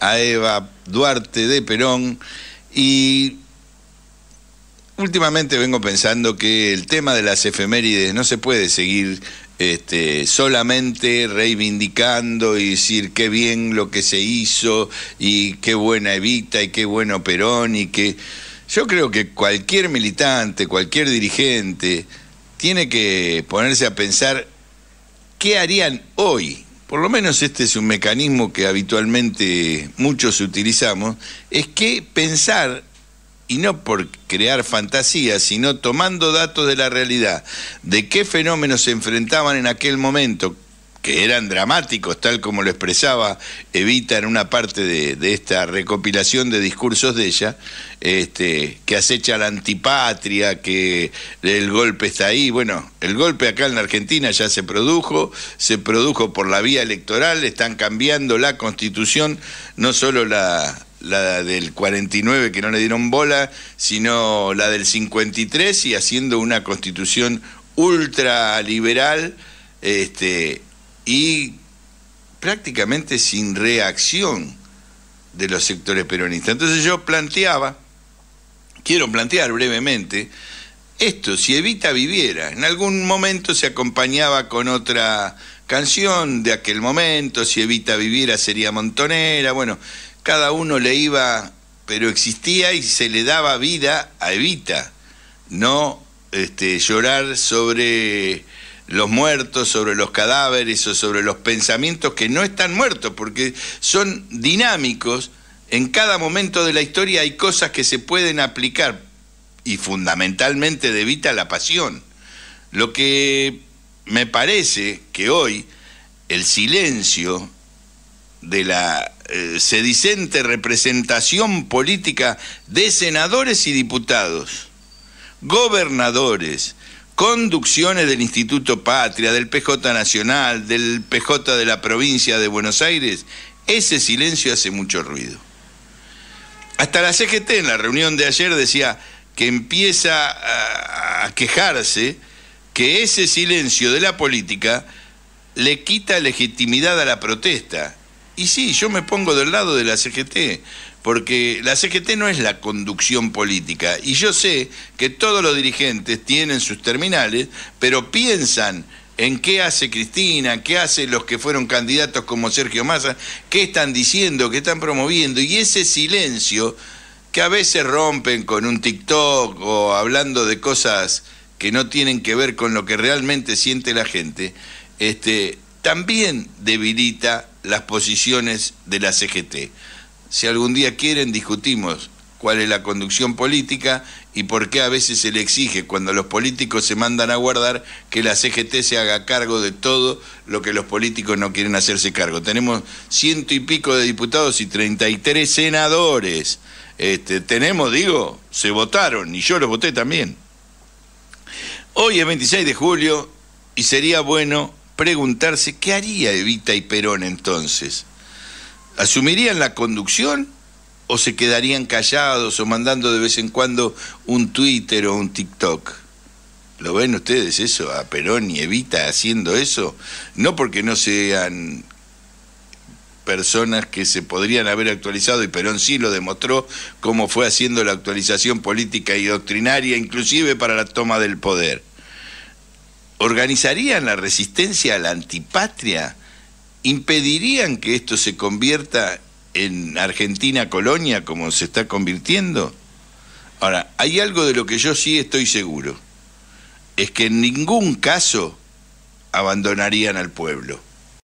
a Eva Duarte de Perón y últimamente vengo pensando que el tema de las efemérides no se puede seguir este, solamente reivindicando y decir qué bien lo que se hizo y qué buena Evita y qué bueno Perón y que yo creo que cualquier militante, cualquier dirigente tiene que ponerse a pensar qué harían hoy por lo menos este es un mecanismo que habitualmente muchos utilizamos, es que pensar, y no por crear fantasías, sino tomando datos de la realidad, de qué fenómenos se enfrentaban en aquel momento, que eran dramáticos, tal como lo expresaba Evita en una parte de, esta recopilación de discursos de ella, este, que acecha la antipatria, que el golpe está ahí. Bueno, el golpe acá en la Argentina ya se produjo, se produjo por la vía electoral, están cambiando la constitución, no solo la, la del 49 que no le dieron bola, sino la del 53 y haciendo una constitución ultraliberal este, y prácticamente sin reacción de los sectores peronistas. Entonces yo planteaba, quiero plantear brevemente, esto, si Evita viviera, en algún momento se acompañaba con otra canción de aquel momento, si Evita viviera sería montonera, bueno, cada uno le iba, pero existía y se le daba vida a Evita, no este, llorar sobre los muertos, sobre los cadáveres o sobre los pensamientos que no están muertos, porque son dinámicos. En cada momento de la historia hay cosas que se pueden aplicar y fundamentalmente debita la pasión. Lo que me parece que hoy el silencio de la eh, sedicente representación política de senadores y diputados, gobernadores, conducciones del Instituto Patria, del PJ Nacional, del PJ de la provincia de Buenos Aires, ese silencio hace mucho ruido. Hasta la CGT en la reunión de ayer decía que empieza a, quejarse que ese silencio de la política le quita legitimidad a la protesta y sí, yo me pongo del lado de la CGT, porque la CGT no es la conducción política. Y yo sé que todos los dirigentes tienen sus terminales, pero piensan en qué hace Cristina, qué hace los que fueron candidatos como Sergio Massa, qué están diciendo, qué están promoviendo. Y ese silencio que a veces rompen con un TikTok o hablando de cosas que no tienen que ver con lo que realmente siente la gente, este, también debilita las posiciones de la CGT. Si algún día quieren, discutimos cuál es la conducción política y por qué a veces se le exige cuando los políticos se mandan a guardar que la CGT se haga cargo de todo lo que los políticos no quieren hacerse cargo. Tenemos ciento y pico de diputados y 33 senadores. Este, tenemos, digo, se votaron y yo los voté también. Hoy es 26 de julio y sería bueno preguntarse qué haría Evita y Perón entonces. ¿Asumirían la conducción o se quedarían callados o mandando de vez en cuando un Twitter o un TikTok? ¿Lo ven ustedes eso? A Perón y Evita haciendo eso. No porque no sean personas que se podrían haber actualizado y Perón sí lo demostró cómo fue haciendo la actualización política y doctrinaria, inclusive para la toma del poder organizarían la resistencia a la antipatria, impedirían que esto se convierta en Argentina colonia como se está convirtiendo. Ahora, hay algo de lo que yo sí estoy seguro, es que en ningún caso abandonarían al pueblo.